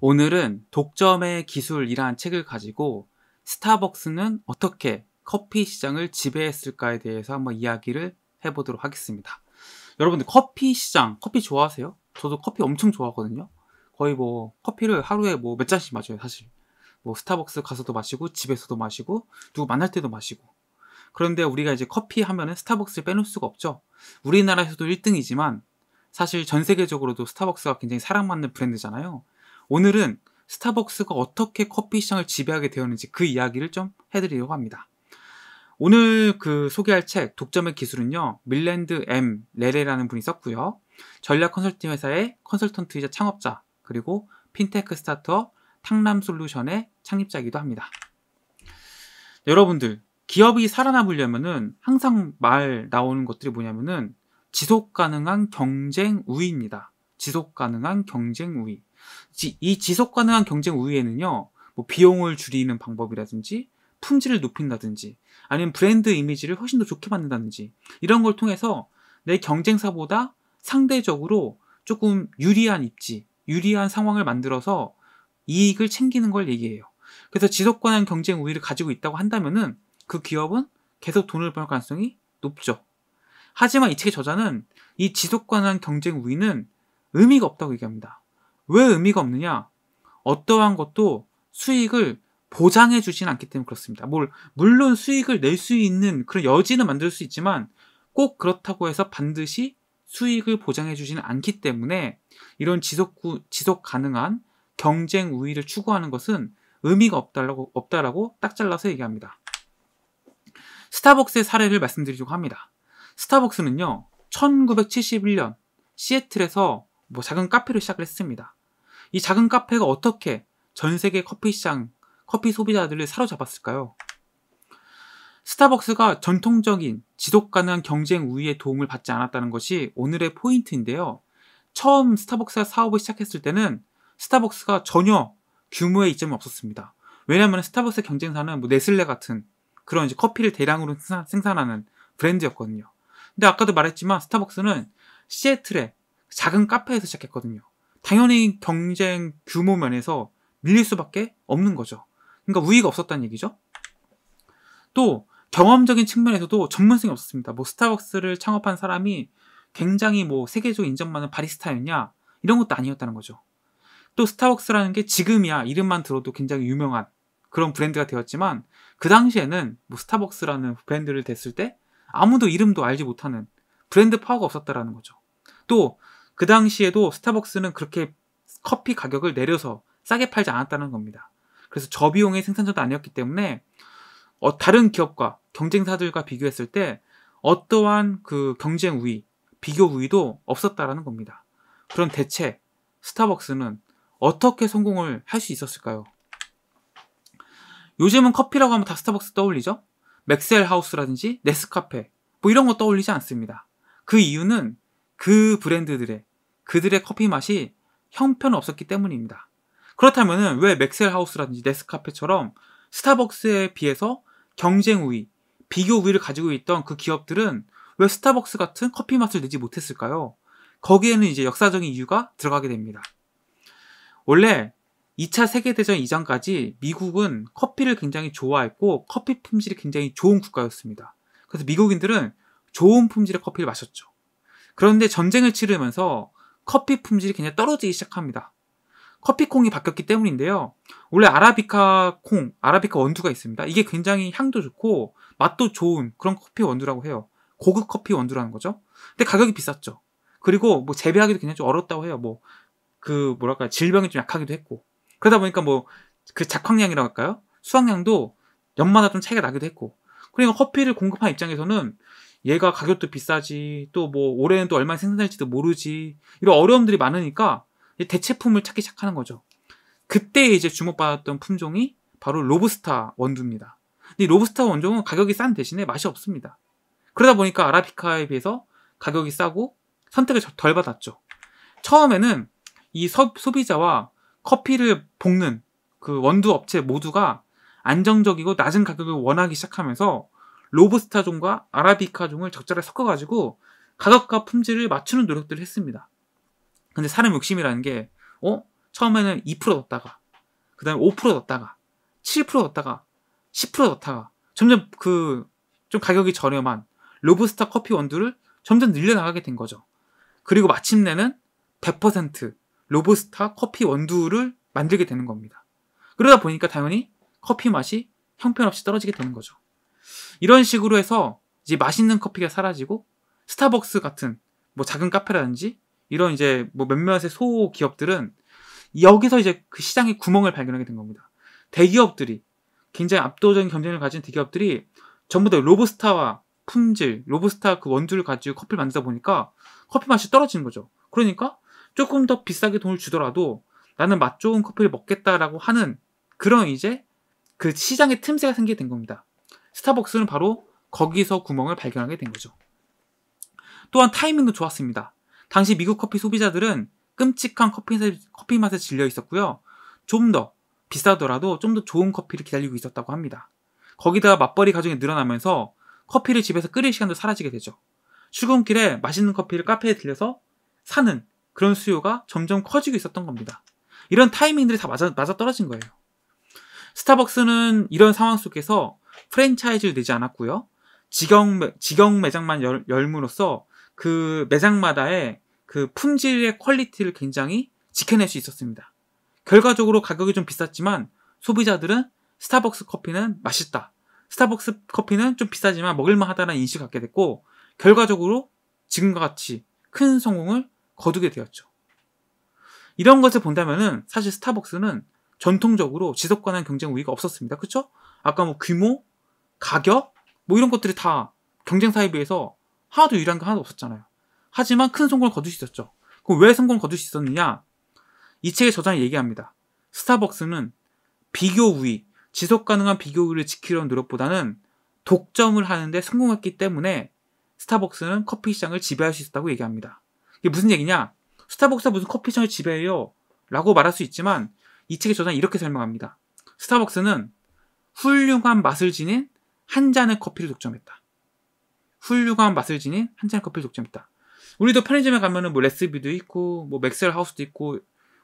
오늘은 독점의 기술이라는 책을 가지고 스타벅스는 어떻게 커피 시장을 지배했을까에 대해서 한번 이야기를 해보도록 하겠습니다. 여러분들 커피 시장, 커피 좋아하세요? 저도 커피 엄청 좋아하거든요. 거의 뭐 커피를 하루에 뭐 몇 잔씩 마셔요, 사실. 뭐 스타벅스 가서도 마시고 집에서도 마시고 누구 만날 때도 마시고. 그런데 우리가 이제 커피 하면은 스타벅스를 빼놓을 수가 없죠. 우리나라에서도 1등이지만 사실 전 세계적으로도 스타벅스가 굉장히 사랑받는 브랜드잖아요. 오늘은 스타벅스가 어떻게 커피 시장을 지배하게 되었는지 그 이야기를 좀 해드리려고 합니다. 오늘 그 소개할 책 독점의 기술은요 밀랜드 M 레레라는 분이 썼고요 전략 컨설팅 회사의 컨설턴트이자 창업자 그리고 핀테크 스타트업 탕람솔루션의 창립자이기도 합니다. 여러분들 기업이 살아남으려면은 항상 말 나오는 것들이 뭐냐면은 지속 가능한 경쟁 우위입니다. 지속 가능한 경쟁 우위. 지, 이 지속 가능한 경쟁 우위에는요, 뭐 비용을 줄이는 방법이라든지 품질을 높인다든지 아니면 브랜드 이미지를 훨씬 더 좋게 만든다든지 이런 걸 통해서 내 경쟁사보다 상대적으로 조금 유리한 입지, 유리한 상황을 만들어서 이익을 챙기는 걸 얘기해요. 그래서 지속 가능한 경쟁 우위를 가지고 있다고 한다면은 그 기업은 계속 돈을 벌 가능성이 높죠. 하지만 이 책의 저자는 이 지속 가능한 경쟁 우위는 의미가 없다고 얘기합니다. 왜 의미가 없느냐? 어떠한 것도 수익을 보장해 주진 않기 때문에 그렇습니다. 뭘, 물론 수익을 낼 수 있는 그런 여지는 만들 수 있지만 꼭 그렇다고 해서 반드시 수익을 보장해 주지는 않기 때문에 이런 지속, 지속 가능한 경쟁 우위를 추구하는 것은 의미가 없다라고, 없다라고 딱 잘라서 얘기합니다. 스타벅스의 사례를 말씀드리려고 합니다. 스타벅스는요, 1971년 시애틀에서 뭐 작은 카페를 시작을 했습니다. 이 작은 카페가 어떻게 전 세계 커피 시장, 커피 소비자들을 사로잡았을까요? 스타벅스가 전통적인 지속 가능한 경쟁 우위에 도움을 받지 않았다는 것이 오늘의 포인트인데요. 처음 스타벅스가 사업을 시작했을 때는 스타벅스가 전혀 규모의 이점이 없었습니다. 왜냐하면 스타벅스 경쟁사는 뭐 네슬레 같은 그런 이제 커피를 대량으로 생산하는 브랜드였거든요. 근데 아까도 말했지만 스타벅스는 시애틀에 작은 카페에서 시작했거든요. 당연히 경쟁 규모 면에서 밀릴 수밖에 없는 거죠. 그러니까 우위가 없었다는 얘기죠. 또 경험적인 측면에서도 전문성이 없었습니다. 뭐 스타벅스를 창업한 사람이 굉장히 뭐세계적 인정받는 바리스타였냐 이런 것도 아니었다는 거죠. 또 스타벅스라는 게 지금이야 이름만 들어도 굉장히 유명한 그런 브랜드가 되었지만 그 당시에는 뭐 스타벅스라는 브랜드를 댔을 때 아무도 이름도 알지 못하는 브랜드 파워가 없었다라는 거죠. 또그 당시에도 스타벅스는 그렇게 커피 가격을 내려서 싸게 팔지 않았다는 겁니다. 그래서 저비용의 생산자도 아니었기 때문에 어, 다른 기업과 경쟁사들과 비교했을 때 어떠한 그 경쟁 우위, 비교 우위도 없었다라는 겁니다. 그럼 대체 스타벅스는 어떻게 성공을 할 수 있었을까요? 요즘은 커피라고 하면 다 스타벅스 떠올리죠? 맥셀 하우스라든지 네스카페 뭐 이런 거 떠올리지 않습니다. 그 이유는 그 브랜드들의 그들의 커피 맛이 형편없었기 때문입니다. 그렇다면 왜 맥셀 하우스라든지 네스카페처럼 스타벅스에 비해서 경쟁 우위, 비교 우위를 가지고 있던 그 기업들은 왜 스타벅스 같은 커피 맛을 내지 못했을까요? 거기에는 이제 역사적인 이유가 들어가게 됩니다. 원래 2차 세계대전 이전까지 미국은 커피를 굉장히 좋아했고 커피 품질이 굉장히 좋은 국가였습니다. 그래서 미국인들은 좋은 품질의 커피를 마셨죠. 그런데 전쟁을 치르면서 커피 품질이 굉장히 떨어지기 시작합니다. 커피콩이 바뀌었기 때문인데요. 원래 아라비카 콩, 아라비카 원두가 있습니다. 이게 굉장히 향도 좋고 맛도 좋은 그런 커피 원두라고 해요. 고급 커피 원두라는 거죠. 근데 가격이 비쌌죠. 그리고 뭐 재배하기도 굉장히 좀 어렵다고 해요. 뭐 그 뭐랄까 질병이 좀 약하기도 했고 그러다 보니까 뭐 그 작황량이라고 할까요? 수확량도 연마다 좀 차이가 나기도 했고 그러니까 커피를 공급한 입장에서는 얘가 가격도 비싸지 또 뭐 올해는 또 얼마나 생산될지도 모르지 이런 어려움들이 많으니까 대체품을 찾기 시작하는 거죠. 그때 이제 주목받았던 품종이 바로 로브스타 원두입니다. 근데 로브스타 원종은 가격이 싼 대신에 맛이 없습니다. 그러다 보니까 아라비카에 비해서 가격이 싸고 선택을 덜 받았죠. 처음에는 이 서, 소비자와 커피를 볶는 그 원두 업체 모두가 안정적이고 낮은 가격을 원하기 시작하면서 로브스타종과 아라비카종을 적절하게 섞어가지고 가격과 품질을 맞추는 노력들을 했습니다. 근데 사람 욕심이라는 게, 어? 처음에는 2% 넣었다가, 그 다음에 5% 넣었다가, 7% 넣었다가, 10% 넣었다가, 점점 그, 좀 가격이 저렴한 로브스타 커피 원두를 점점 늘려나가게 된 거죠. 그리고 마침내는 100% 로브스타 커피 원두를 만들게 되는 겁니다. 그러다 보니까 당연히 커피 맛이 형편없이 떨어지게 되는 거죠. 이런 식으로 해서 이제 맛있는 커피가 사라지고 스타벅스 같은 뭐 작은 카페라든지 이런 이제 뭐 몇몇의 소 기업들은 여기서 이제 그 시장의 구멍을 발견하게 된 겁니다. 대기업들이 굉장히 압도적인 경쟁을 가진 대기업들이 전부 다 로브스타와 품질, 로브스타 그 원두를 가지고 커피를 만들다 보니까 커피 맛이 떨어지는 거죠. 그러니까 조금 더 비싸게 돈을 주더라도 나는 맛 좋은 커피를 먹겠다라고 하는 그런 이제 그 시장의 틈새가 생기게 된 겁니다. 스타벅스는 바로 거기서 구멍을 발견하게 된 거죠. 또한 타이밍도 좋았습니다. 당시 미국 커피 소비자들은 끔찍한 커피, 커피 맛에 질려 있었고요. 좀 더 비싸더라도 좀 더 좋은 커피를 기다리고 있었다고 합니다. 거기다가 맞벌이 가정이 늘어나면서 커피를 집에서 끓일 시간도 사라지게 되죠. 출근길에 맛있는 커피를 카페에 들려서 사는 그런 수요가 점점 커지고 있었던 겁니다. 이런 타이밍들이 다 맞아, 맞아 떨어진 거예요. 스타벅스는 이런 상황 속에서 프랜차이즈를 내지 않았고요. 직영, 직영 매장만 열, 열므로써 그 매장마다의 그 품질의 퀄리티를 굉장히 지켜낼 수 있었습니다. 결과적으로 가격이 좀 비쌌지만 소비자들은 스타벅스 커피는 맛있다. 스타벅스 커피는 좀 비싸지만 먹을만 하다는 인식을 갖게 됐고 결과적으로 지금과 같이 큰 성공을 거두게 되었죠. 이런 것을 본다면은 사실 스타벅스는 전통적으로 지속 가능한 경쟁 우위가 없었습니다. 그렇죠? 아까 뭐 규모, 가격 뭐 이런 것들이 다 경쟁사에 비해서 하나도 유리한 게 하나도 없었잖아요. 하지만 큰 성공을 거둘 수 있었죠. 그럼 왜 성공을 거둘 수 있었느냐? 이 책의 저자는 얘기합니다. 스타벅스는 비교 우위, 지속 가능한 비교 우위를 지키려는 노력보다는 독점을 하는데 성공했기 때문에 스타벅스는 커피 시장을 지배할 수 있었다고 얘기합니다. 이게 무슨 얘기냐? 스타벅스가 무슨 커피 시장을 지배해요? 라고 말할 수 있지만 이 책의 저자는 이렇게 설명합니다. 스타벅스는 훌륭한 맛을 지닌 한 잔의 커피를 독점했다. 훌륭한 맛을 지닌 한 잔의 커피를 독점했다. 우리도 편의점에 가면은 뭐 레스비도 있고 뭐 맥셀 하우스도 있고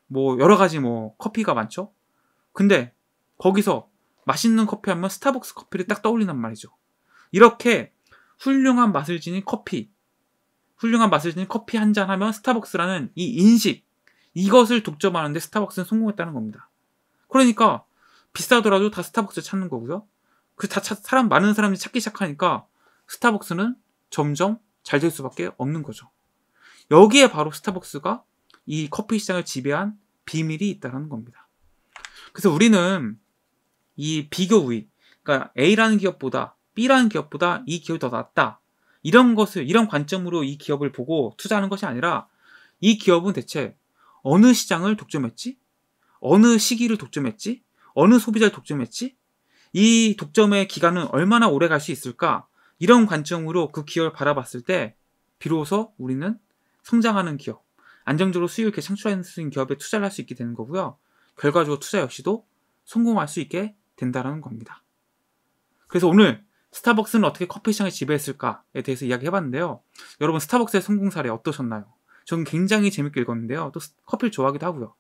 뭐 여러 가지 뭐 커피가 많죠. 근데 거기서 맛있는 커피 하면 스타벅스 커피를 딱 떠올리는 말이죠. 이렇게 훌륭한 맛을 지닌 커피, 훌륭한 맛을 지닌 커피 한 잔 하면 스타벅스라는 이 인식, 이것을 독점하는데 스타벅스는 성공했다는 겁니다. 그러니까 비싸더라도 다 스타벅스 찾는 거고요. 그다 사람 많은 사람이 찾기 시작하니까 스타벅스는 점점 잘 될 수밖에 없는 거죠. 여기에 바로 스타벅스가 이 커피 시장을 지배한 비밀이 있다는 겁니다. 그래서 우리는 이 비교 우위, 그러니까 A라는 기업보다 B라는 기업보다 이 기업이 더 낫다. 이런 것을 이런 관점으로 이 기업을 보고 투자하는 것이 아니라 이 기업은 대체 어느 시장을 독점했지? 어느 시기를 독점했지? 어느 소비자를 독점했지? 이 독점의 기간은 얼마나 오래 갈 수 있을까? 이런 관점으로 그 기업을 바라봤을 때 비로소 우리는 성장하는 기업, 안정적으로 수익을 창출할 수 있는 기업에 투자를 할 수 있게 되는 거고요. 결과적으로 투자 역시도 성공할 수 있게 된다는 겁니다. 그래서 오늘 스타벅스는 어떻게 커피 시장을 지배했을까에 대해서 이야기해봤는데요. 여러분 스타벅스의 성공 사례 어떠셨나요? 저는 굉장히 재밌게 읽었는데요. 또 커피를 좋아하기도 하고요.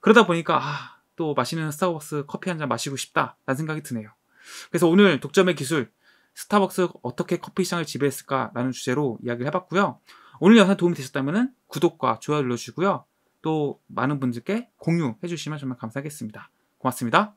그러다 보니까 아, 또 맛있는 스타벅스 커피 한 잔 마시고 싶다라는 생각이 드네요. 그래서 오늘 독점의 기술 스타벅스 어떻게 커피 시장을 지배했을까라는 주제로 이야기를 해봤고요. 오늘 영상 도움이 되셨다면 구독과 좋아요 눌러주시고요. 또 많은 분들께 공유해 주시면 정말 감사하겠습니다. 고맙습니다.